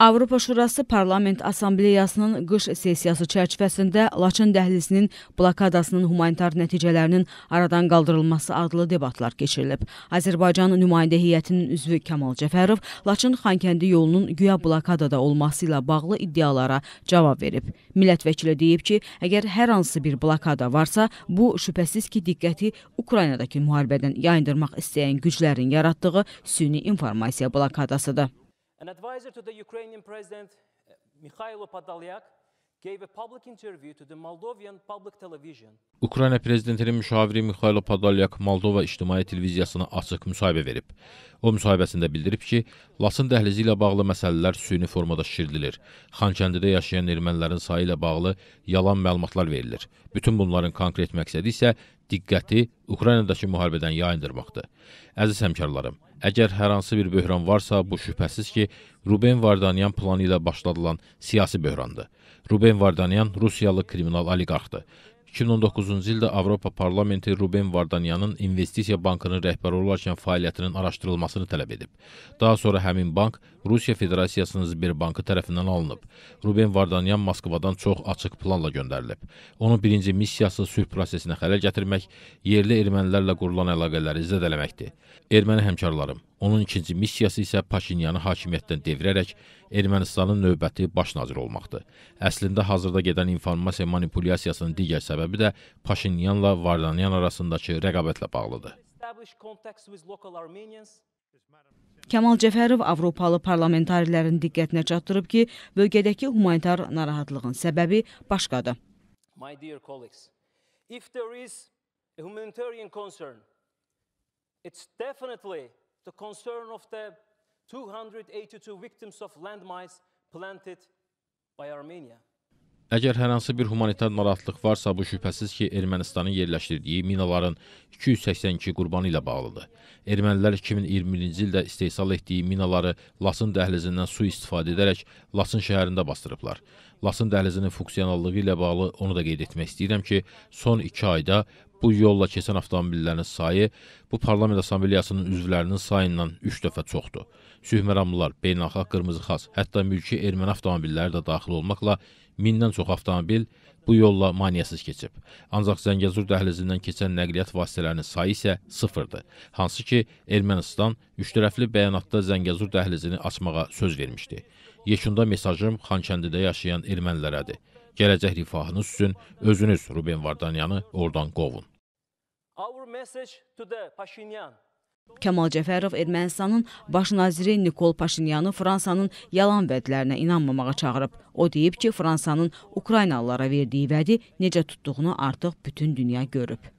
Avropa Şurası Parlament Assambleyasının qış sessiyası çərçivəsində Laçın dəhlizinin blokadasının humanitar nəticələrinin aradan qaldırılması adlı debatlar keçirilib. Azərbaycan nümayəndə heyətinin üzvü Kamal Cəfərov Laçın Xankəndi yolunun güya blokadada olması ilə bağlı iddialara cavab verib. Millət vəkili deyib ki, əgər hər hansı bir blokada varsa, bu şübhəsiz ki, diqqəti Ukraynadakı müharibədən yayındırmaq istəyən güclərin yaratdığı süni informasiya blokadasıdır. An advisor to the Ukrainian President eh, Mikhailo Podolyak gave a public interview to the Moldovan public television. Ukrayna prezidentinin müşaviri Mikhailo Podolyak Moldova İctimai Televiziyasına açıq müsahibə verib. O müsahibəsində bildirib ki, Laçın dəhlizi ilə bağlı məsələlər süni formada şişirdilir. Xankəndidə yaşayan ermənilərin sayı ilə bağlı yalan məlumatlar verilir. Bütün bunların konkret məqsədi isə diqqəti Ukraynadakı müharibədən yayındırmaqdır. Əziz həmkarlarım, əgər hər hansı bir böhran varsa, bu şübhəsiz ki, Ruben Vardanyan planı ilə başladılan siyasi böhrandır. Ruben Vardanyan Rusiyalı kriminal oliqarxdır. 2019-cu ildə Avropa Parlamenti Ruben Vardanyanın investisiya bankının rəhbəri olarkən fəaliyyətinin araşdırılmasını tələb edib. Daha sonra həmin bank Rusiya Federasiyasının Sberbankı tərəfindən alınıb. Ruben Vardanyan Moskvadan çox açıq planla göndərilib. Onun birinci missiyası sülh prosesinə xələl gətirmək, yerli ermənilərlə qurulan əlaqələri zədələməkdir. Erməni həmkarlarım, Onun ikinci missiyası isə Paşinyanı hakimiyyətdən devirərək Ermənistanın növbəti baş nazir olmaqdır. Əslində hazırda gedən informasiya manipulyasiyasının digər səbəbi də Paşinyanla Vardanyan arasındakı rəqabətlə bağlıdır. Kamal Cəfərov Avropalı parlamentarilərin diqqətinə çatdırıb ki, bölgədəki humanitar narahatlığın səbəbi başqadır. My dear colleagues, if there is a humanitarian concern, it's definitely the concern of the 282 victims of landmines planted by Armenia. Əgər hər hansı bir humanitar narahatlıq varsa, bu şübhəsiz ki, Ermənistanın yerləşdirdiyi minaların 282 qurbanı ilə bağlıdır. Ermənilər 2021-ci ildə istehsal etdiyi minaları Lasın dəhlizindən su istifadə edərək Lasın şəhərində bastırıblar. Lasın dəhlizinin funksionallığı ilə bağlı onu da qeyd etmək istəyirəm ki, son 2 ayda bu yolla keçən avtomobillərin sayı bu parlament assambleyasının üzvlərinin sayından 3 dəfə çoxdur. Sülhməramlılar, beynəlxalq qırmızı xas, hətta mülki erməni avtomobilləri də daxil olmaqla mindən çox avtomobil bu yolla maniyəsiz keçib. Ancaq Zəngəzur dəhlizindən keçən nəqliyyat vasitələrinin sayı isə sıfırdır. Hansı ki, Ermənistan üçtərəfli bəyanatda Zəngəzur dəhlizini açmağa söz vermişdi. Yekunda mesajım Xankəndidə yaşayan ermənilərədir. Gələcək rifahınız üçün özünüz Ruben Vardanyanı oradan qovun. Our message to the Pashinyan Kamal Cəfərov Ermənistanın baş naziri Nikol Paşinyanı Fransanın yalan vədlərinə inanmamağa çağırıb. O deyib ki, Fransanın Ukraynalılara verdiyi vədi necə tutduğunu artıq bütün dünya görüb.